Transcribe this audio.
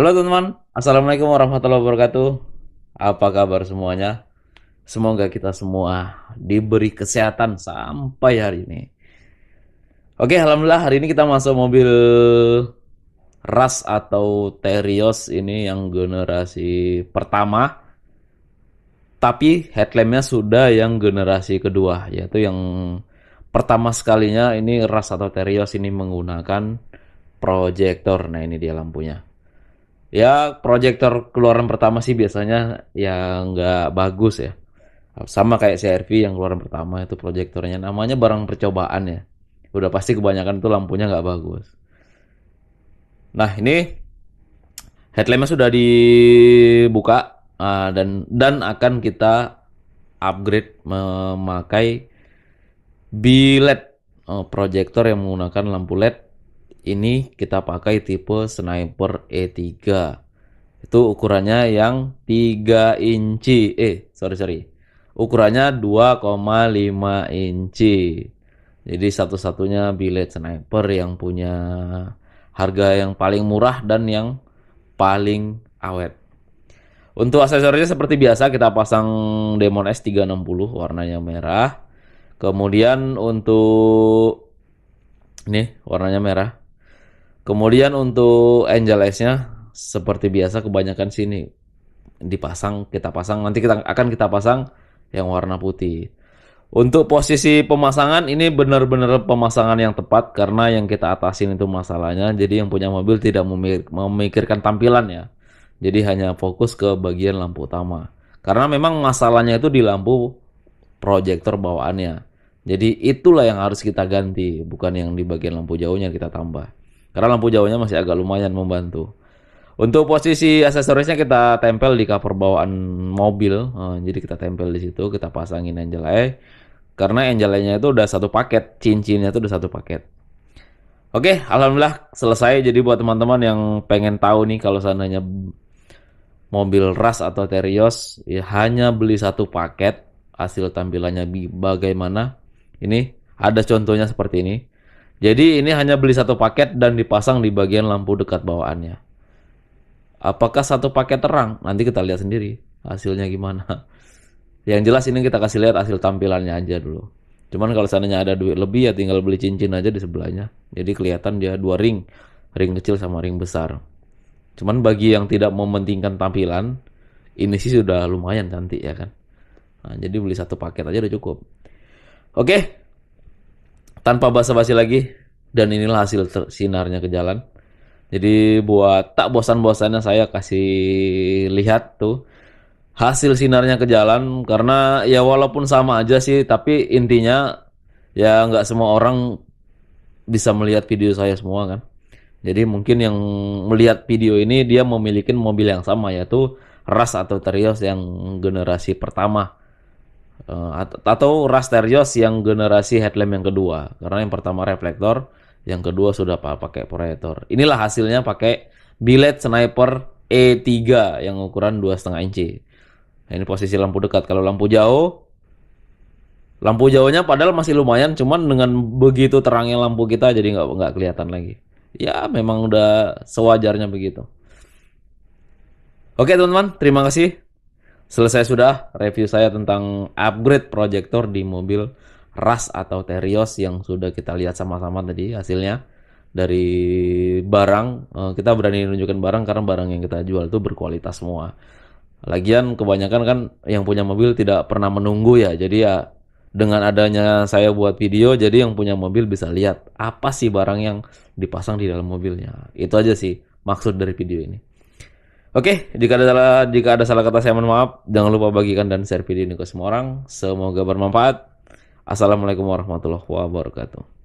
Halo teman-teman, Assalamualaikum warahmatullahi wabarakatuh. Apa kabar semuanya? Semoga kita semua diberi kesehatan sampai hari ini. Oke, alhamdulillah hari ini kita masuk mobil Ras atau Terios ini yang generasi pertama. Tapi headlampnya sudah yang generasi kedua, yaitu yang pertama sekalinya ini Ras atau Terios ini menggunakan proyektor. Nah ini dia lampunya ya proyektor keluaran pertama sih biasanya yang nggak bagus ya sama kayak CRV yang keluaran pertama itu proyektornya namanya barang percobaan ya udah pasti kebanyakan itu lampunya nggak bagus nah ini headlampnya sudah dibuka ah, dan dan akan kita upgrade memakai bilet LED eh, proyektor yang menggunakan lampu LED ini kita pakai tipe sniper E3. Itu ukurannya yang 3 inci. Eh, sorry sorry. Ukurannya 2,5 inci. Jadi satu-satunya billet sniper yang punya harga yang paling murah dan yang paling awet. Untuk aksesorisnya seperti biasa kita pasang Demon S360 warnanya merah. Kemudian untuk nih warnanya merah. Kemudian untuk angel eyes-nya seperti biasa kebanyakan sini dipasang kita pasang nanti kita akan kita pasang yang warna putih. Untuk posisi pemasangan ini benar-benar pemasangan yang tepat karena yang kita atasin itu masalahnya. Jadi yang punya mobil tidak memikirkan tampilan ya. Jadi hanya fokus ke bagian lampu utama. Karena memang masalahnya itu di lampu proyektor bawaannya. Jadi itulah yang harus kita ganti, bukan yang di bagian lampu jauhnya kita tambah. Karena lampu jauhnya masih agak lumayan membantu. Untuk posisi aksesorisnya kita tempel di cover bawaan mobil. Eh, jadi kita tempel di situ, kita pasangin angel eye. Karena angel eye-nya itu udah satu paket, cincinnya itu udah satu paket. Oke, alhamdulillah selesai. Jadi buat teman-teman yang pengen tahu nih kalau seandainya mobil ras atau terios ya hanya beli satu paket hasil tampilannya bagaimana ini ada contohnya seperti ini jadi ini hanya beli satu paket dan dipasang di bagian lampu dekat bawaannya. Apakah satu paket terang? Nanti kita lihat sendiri hasilnya gimana. Yang jelas ini kita kasih lihat hasil tampilannya aja dulu. Cuman kalau seandainya ada duit lebih ya tinggal beli cincin aja di sebelahnya. Jadi kelihatan dia dua ring, ring kecil sama ring besar. Cuman bagi yang tidak mementingkan tampilan, ini sih sudah lumayan cantik ya kan. Nah, jadi beli satu paket aja udah cukup. Oke, tanpa basa-basi lagi dan inilah hasil sinarnya ke jalan. Jadi buat tak bosan-bosannya saya kasih lihat tuh hasil sinarnya ke jalan karena ya walaupun sama aja sih tapi intinya ya nggak semua orang bisa melihat video saya semua kan. Jadi mungkin yang melihat video ini dia memiliki mobil yang sama yaitu Ras atau Terios yang generasi pertama. Uh, atau Rasterios yang generasi headlamp yang kedua karena yang pertama reflektor yang kedua sudah pakai proyektor inilah hasilnya pakai billet sniper E3 yang ukuran 2,5 inci nah, ini posisi lampu dekat kalau lampu jauh lampu jauhnya padahal masih lumayan cuman dengan begitu terangnya lampu kita jadi nggak nggak kelihatan lagi ya memang udah sewajarnya begitu oke teman-teman terima kasih Selesai sudah review saya tentang upgrade proyektor di mobil RAS atau Terios yang sudah kita lihat sama-sama tadi hasilnya dari barang eh, kita berani nunjukin barang karena barang yang kita jual itu berkualitas semua. Lagian kebanyakan kan yang punya mobil tidak pernah menunggu ya. Jadi ya dengan adanya saya buat video jadi yang punya mobil bisa lihat apa sih barang yang dipasang di dalam mobilnya. Itu aja sih maksud dari video ini. Oke, okay, jika ada salah jika ada salah kata saya mohon maaf. Jangan lupa bagikan dan share video ini ke semua orang. Semoga bermanfaat. Assalamualaikum warahmatullahi wabarakatuh.